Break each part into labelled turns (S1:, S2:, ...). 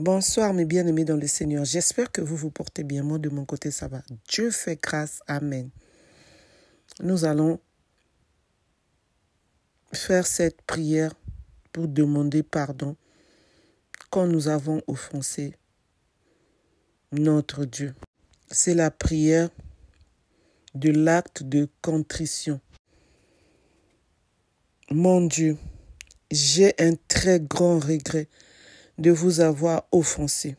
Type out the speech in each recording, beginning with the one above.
S1: Bonsoir mes bien-aimés dans le Seigneur. J'espère que vous vous portez bien. Moi, de mon côté, ça va. Dieu fait grâce. Amen. Nous allons faire cette prière pour demander pardon quand nous avons offensé notre Dieu. C'est la prière de l'acte de contrition. Mon Dieu, j'ai un très grand regret de vous avoir offensé,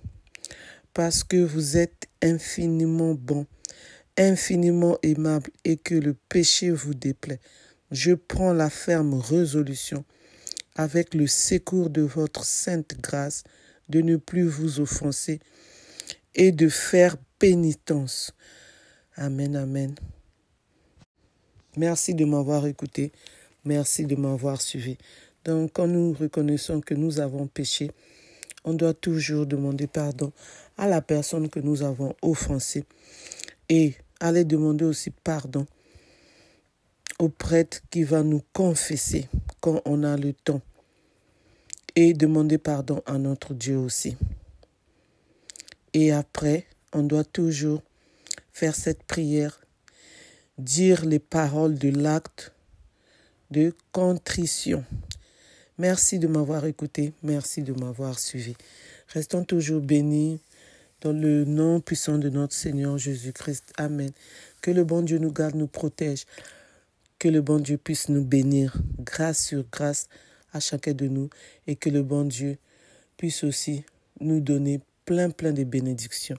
S1: parce que vous êtes infiniment bon, infiniment aimable et que le péché vous déplaît. Je prends la ferme résolution, avec le secours de votre sainte grâce, de ne plus vous offenser et de faire pénitence. Amen, amen. Merci de m'avoir écouté. Merci de m'avoir suivi. Donc, quand nous reconnaissons que nous avons péché, on doit toujours demander pardon à la personne que nous avons offensée et aller demander aussi pardon au prêtre qui va nous confesser quand on a le temps et demander pardon à notre Dieu aussi. Et après, on doit toujours faire cette prière, dire les paroles de l'acte de contrition. Merci de m'avoir écouté. Merci de m'avoir suivi. Restons toujours bénis dans le nom puissant de notre Seigneur Jésus-Christ. Amen. Que le bon Dieu nous garde, nous protège. Que le bon Dieu puisse nous bénir, grâce sur grâce, à chacun de nous. Et que le bon Dieu puisse aussi nous donner plein, plein de bénédictions.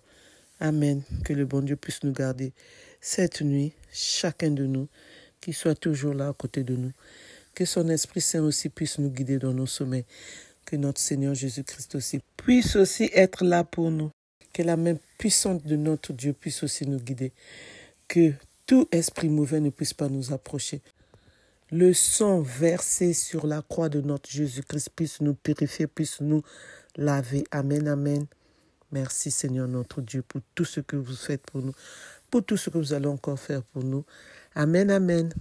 S1: Amen. Que le bon Dieu puisse nous garder cette nuit, chacun de nous, qui soit toujours là à côté de nous. Que son Esprit Saint aussi puisse nous guider dans nos sommets. Que notre Seigneur Jésus-Christ aussi puisse aussi être là pour nous. Que la main puissante de notre Dieu puisse aussi nous guider. Que tout esprit mauvais ne puisse pas nous approcher. Le sang versé sur la croix de notre Jésus-Christ puisse nous purifier, puisse nous laver. Amen, amen. Merci Seigneur notre Dieu pour tout ce que vous faites pour nous, pour tout ce que vous allez encore faire pour nous. Amen, amen.